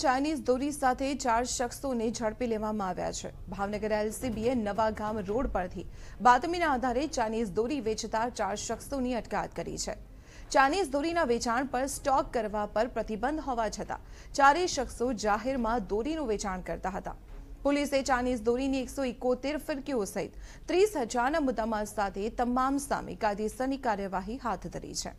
Chinese દોરી સાથે ચાર શખ્સોને ઝડપી લેવામાં આવ્યા છે ભાવનગર એલસીબીએ નવા ગામ રોડ પરથી બાતમીના આધારે ચાઇનીઝ દોરી વેચતા ચાર શખ્સોની અટકાયત કરી છે ચાઇનીઝ દોરીના વેચાણ પર સ્ટોક કરવા પર પ્રતિબંધ હોવા છતાં ચારેય શખ્સો જાહેરમાં દોરીનું વેચાણ કરતા હતા પોલીસે ચાઇનીઝ દોરીની એકસો એકોતેર ફિરકીઓ સહિત ત્રીસ હજારના મુદ્દામાલ સાથે તમામ સામે કાયદેસરની કાર્યવાહી હાથ ધરી છે